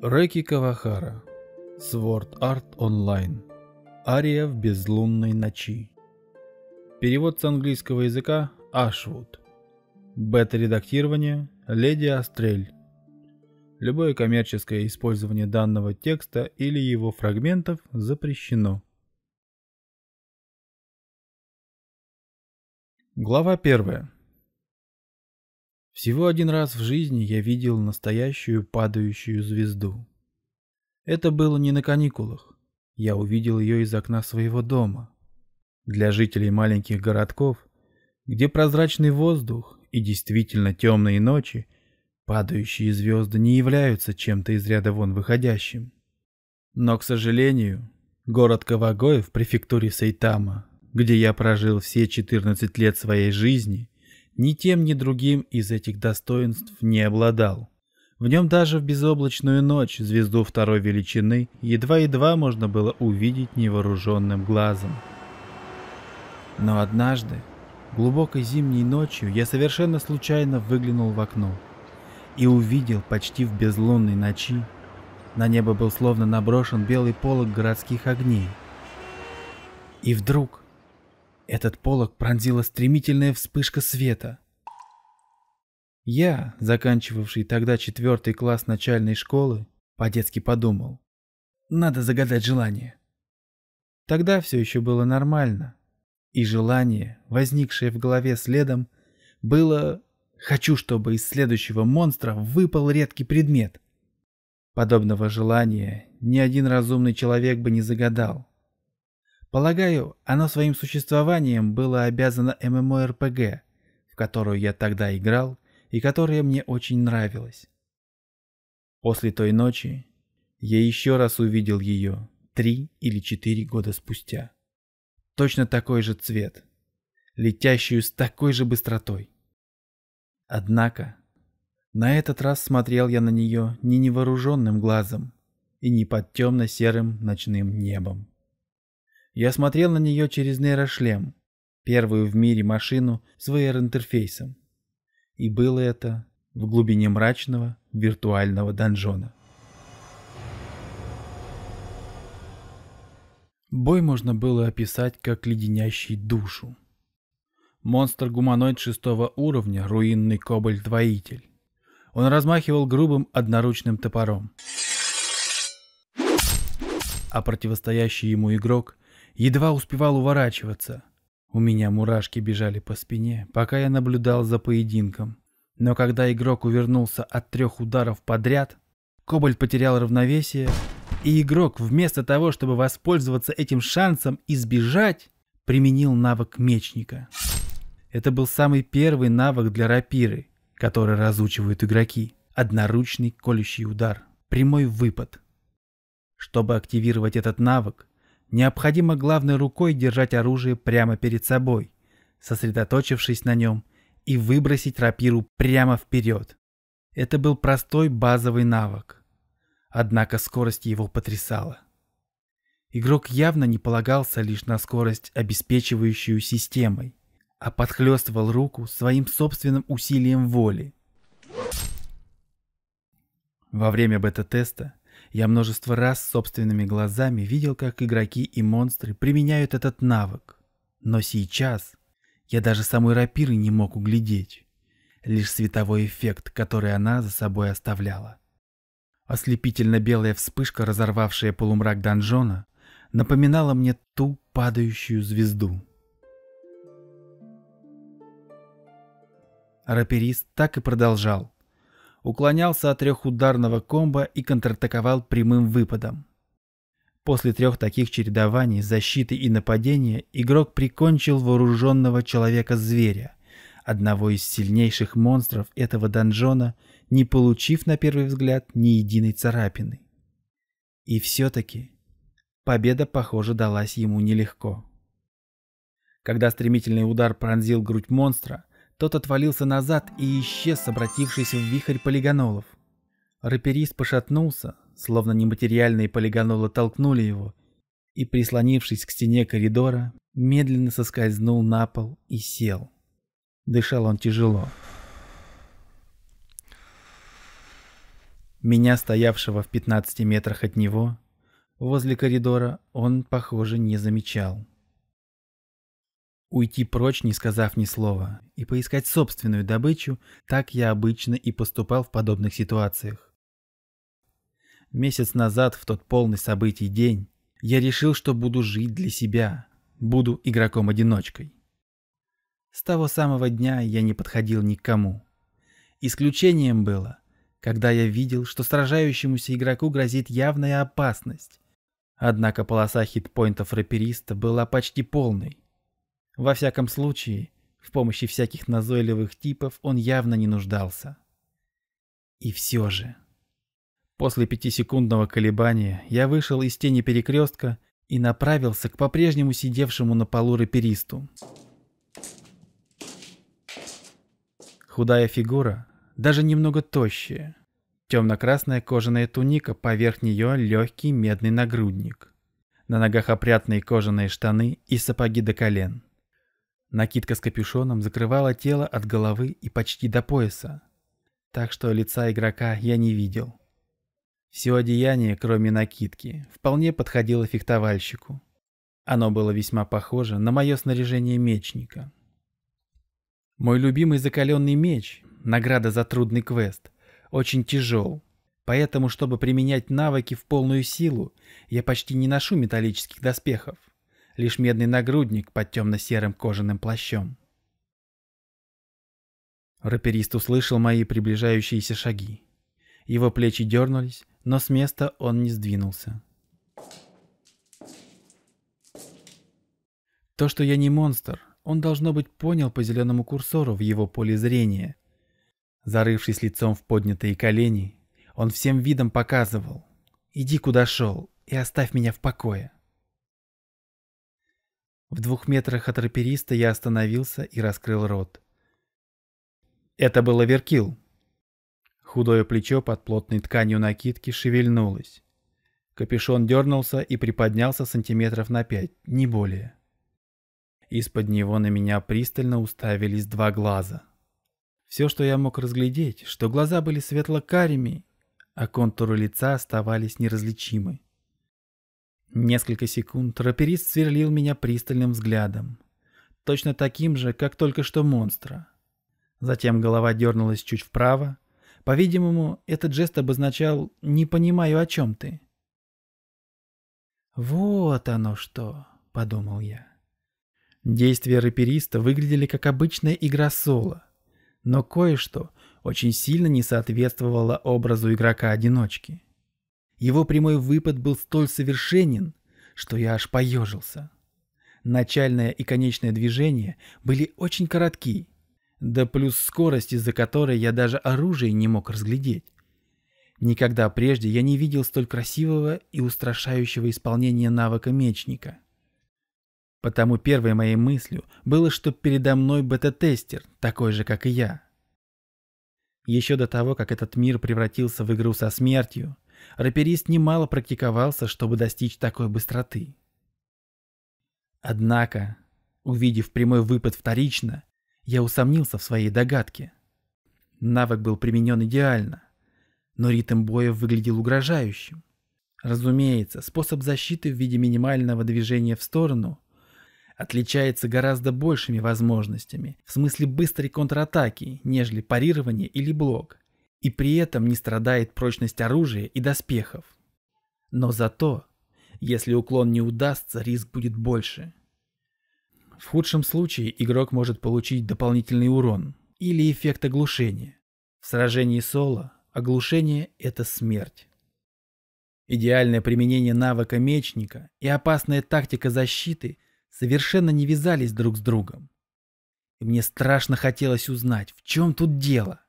Рэки Кавахара. Sword Art Online. Ария в безлунной ночи. Перевод с английского языка Ашвуд. Бета-редактирование Леди Астрель. Любое коммерческое использование данного текста или его фрагментов запрещено. Глава первая. Всего один раз в жизни я видел настоящую падающую звезду. Это было не на каникулах. Я увидел ее из окна своего дома. Для жителей маленьких городков, где прозрачный воздух и действительно темные ночи, падающие звезды не являются чем-то из ряда вон выходящим. Но, к сожалению, город Кавагоэ в префектуре Сайтама, где я прожил все 14 лет своей жизни – ни тем, ни другим из этих достоинств не обладал. В нем даже в безоблачную ночь звезду второй величины едва-едва можно было увидеть невооруженным глазом. Но однажды, глубокой зимней ночью, я совершенно случайно выглянул в окно и увидел почти в безлунной ночи. На небо был словно наброшен белый полог городских огней. И вдруг этот полог пронзила стремительная вспышка света. Я, заканчивавший тогда четвертый класс начальной школы, по-детски подумал. Надо загадать желание. Тогда все еще было нормально. И желание, возникшее в голове следом, было «хочу, чтобы из следующего монстра выпал редкий предмет». Подобного желания ни один разумный человек бы не загадал. Полагаю, оно своим существованием было обязано ммо в которую я тогда играл и которая мне очень нравилась. После той ночи я еще раз увидел ее три или четыре года спустя. Точно такой же цвет, летящую с такой же быстротой. Однако, на этот раз смотрел я на нее не невооруженным глазом и не под темно-серым ночным небом. Я смотрел на нее через нейрошлем, первую в мире машину с VR-интерфейсом. И было это в глубине мрачного виртуального донжона. Бой можно было описать как леденящий душу. Монстр-гуманоид шестого уровня, руинный кобальт-воитель. Он размахивал грубым одноручным топором. А противостоящий ему игрок едва успевал уворачиваться. У меня мурашки бежали по спине, пока я наблюдал за поединком. Но когда игрок увернулся от трех ударов подряд, Кобальт потерял равновесие, и игрок вместо того, чтобы воспользоваться этим шансом и сбежать, применил навык мечника. Это был самый первый навык для рапиры, который разучивают игроки. Одноручный колющий удар, прямой выпад. Чтобы активировать этот навык, Необходимо главной рукой держать оружие прямо перед собой, сосредоточившись на нем, и выбросить рапиру прямо вперед. Это был простой базовый навык. Однако скорость его потрясала. Игрок явно не полагался лишь на скорость, обеспечивающую системой, а подхлестывал руку своим собственным усилием воли. Во время бета-теста я множество раз собственными глазами видел, как игроки и монстры применяют этот навык. Но сейчас я даже самой рапиры не мог углядеть. Лишь световой эффект, который она за собой оставляла. Ослепительно-белая вспышка, разорвавшая полумрак донжона, напоминала мне ту падающую звезду. Раперист так и продолжал уклонялся от трехударного комбо и контратаковал прямым выпадом. После трех таких чередований защиты и нападения игрок прикончил вооруженного человека-зверя, одного из сильнейших монстров этого донжона, не получив на первый взгляд ни единой царапины. И все-таки победа, похоже, далась ему нелегко. Когда стремительный удар пронзил грудь монстра, тот отвалился назад и исчез, обратившись в вихрь полигонолов. Раперист пошатнулся, словно нематериальные полигонолы толкнули его, и, прислонившись к стене коридора, медленно соскользнул на пол и сел. Дышал он тяжело. Меня, стоявшего в 15 метрах от него, возле коридора, он, похоже, не замечал уйти прочь, не сказав ни слова, и поискать собственную добычу, так я обычно и поступал в подобных ситуациях. Месяц назад, в тот полный событий день, я решил, что буду жить для себя, буду игроком-одиночкой. С того самого дня я не подходил ни к кому. Исключением было, когда я видел, что сражающемуся игроку грозит явная опасность. Однако полоса хитпоинтов рапериста была почти полной, во всяком случае, в помощи всяких назойливых типов он явно не нуждался. И все же. После пятисекундного колебания я вышел из тени перекрестка и направился к по-прежнему сидевшему на полу рэперисту. Худая фигура, даже немного тощая. Темно-красная кожаная туника, поверх нее легкий медный нагрудник. На ногах опрятные кожаные штаны и сапоги до колен. Накидка с капюшоном закрывала тело от головы и почти до пояса, так что лица игрока я не видел. Все одеяние, кроме накидки, вполне подходило фехтовальщику. Оно было весьма похоже на мое снаряжение мечника. Мой любимый закаленный меч, награда за трудный квест, очень тяжел, поэтому, чтобы применять навыки в полную силу, я почти не ношу металлических доспехов лишь медный нагрудник под темно-серым кожаным плащом. Раперист услышал мои приближающиеся шаги. Его плечи дернулись, но с места он не сдвинулся. То, что я не монстр, он, должно быть, понял по зеленому курсору в его поле зрения. Зарывшись лицом в поднятые колени, он всем видом показывал «Иди, куда шел, и оставь меня в покое». В двух метрах от рапериста я остановился и раскрыл рот. Это был Аверкил. Худое плечо под плотной тканью накидки шевельнулось. Капюшон дернулся и приподнялся сантиметров на пять, не более. Из-под него на меня пристально уставились два глаза. Все, что я мог разглядеть, что глаза были светло-карими, а контуры лица оставались неразличимы. Несколько секунд раперист сверлил меня пристальным взглядом. Точно таким же, как только что монстра. Затем голова дернулась чуть вправо. По-видимому, этот жест обозначал «не понимаю, о чем ты». «Вот оно что», — подумал я. Действия рапериста выглядели как обычная игра соло, но кое-что очень сильно не соответствовало образу игрока-одиночки. Его прямой выпад был столь совершенен, что я аж поежился. Начальное и конечное движение были очень коротки, да плюс скорость, из-за которой я даже оружие не мог разглядеть. Никогда прежде я не видел столь красивого и устрашающего исполнения навыка мечника. Потому первой моей мыслью было, что передо мной бета-тестер, такой же, как и я. Еще до того, как этот мир превратился в игру со смертью, Раперист немало практиковался, чтобы достичь такой быстроты. Однако, увидев прямой выпад вторично, я усомнился в своей догадке. Навык был применен идеально, но ритм боя выглядел угрожающим. Разумеется, способ защиты в виде минимального движения в сторону отличается гораздо большими возможностями в смысле быстрой контратаки, нежели парирование или блок и при этом не страдает прочность оружия и доспехов. Но зато, если уклон не удастся, риск будет больше. В худшем случае игрок может получить дополнительный урон или эффект оглушения. В сражении соло оглушение – это смерть. Идеальное применение навыка мечника и опасная тактика защиты совершенно не вязались друг с другом. И мне страшно хотелось узнать, в чем тут дело.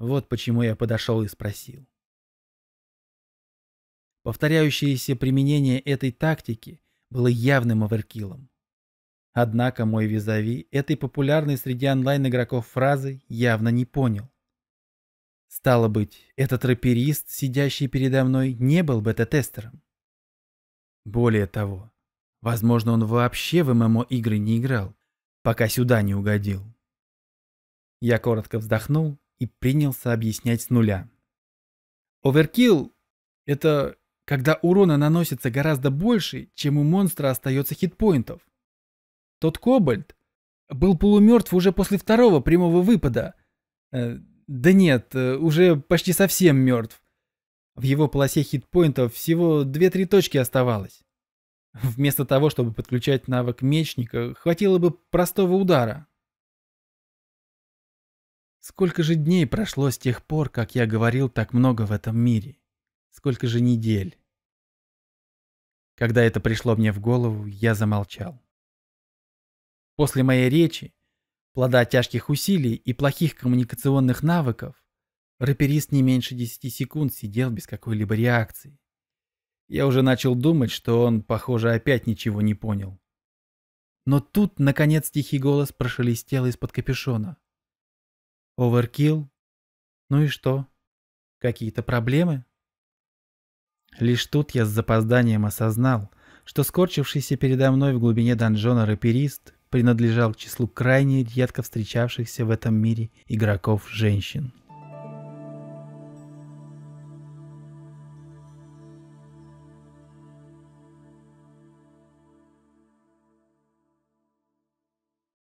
Вот почему я подошел и спросил. Повторяющееся применение этой тактики было явным оверкилом. Однако мой визави этой популярной среди онлайн-игроков фразы явно не понял. Стало быть, этот рэперист, сидящий передо мной, не был бета-тестером. Более того, возможно, он вообще в ММО-игры не играл, пока сюда не угодил. Я коротко вздохнул и принялся объяснять с нуля. Оверкилл — это когда урона наносится гораздо больше, чем у монстра остается хитпоинтов. Тот кобальт был полумертв уже после второго прямого выпада. Э, да нет, э, уже почти совсем мертв. В его полосе хитпоинтов всего 2-3 точки оставалось. Вместо того, чтобы подключать навык мечника, хватило бы простого удара. Сколько же дней прошло с тех пор, как я говорил так много в этом мире? Сколько же недель? Когда это пришло мне в голову, я замолчал. После моей речи, плода тяжких усилий и плохих коммуникационных навыков, раперист не меньше 10 секунд сидел без какой-либо реакции. Я уже начал думать, что он, похоже, опять ничего не понял. Но тут, наконец, тихий голос прошелестел из-под капюшона. Оверкилл? Ну и что? Какие-то проблемы? Лишь тут я с запозданием осознал, что скорчившийся передо мной в глубине донжона раперист принадлежал к числу крайне редко встречавшихся в этом мире игроков-женщин.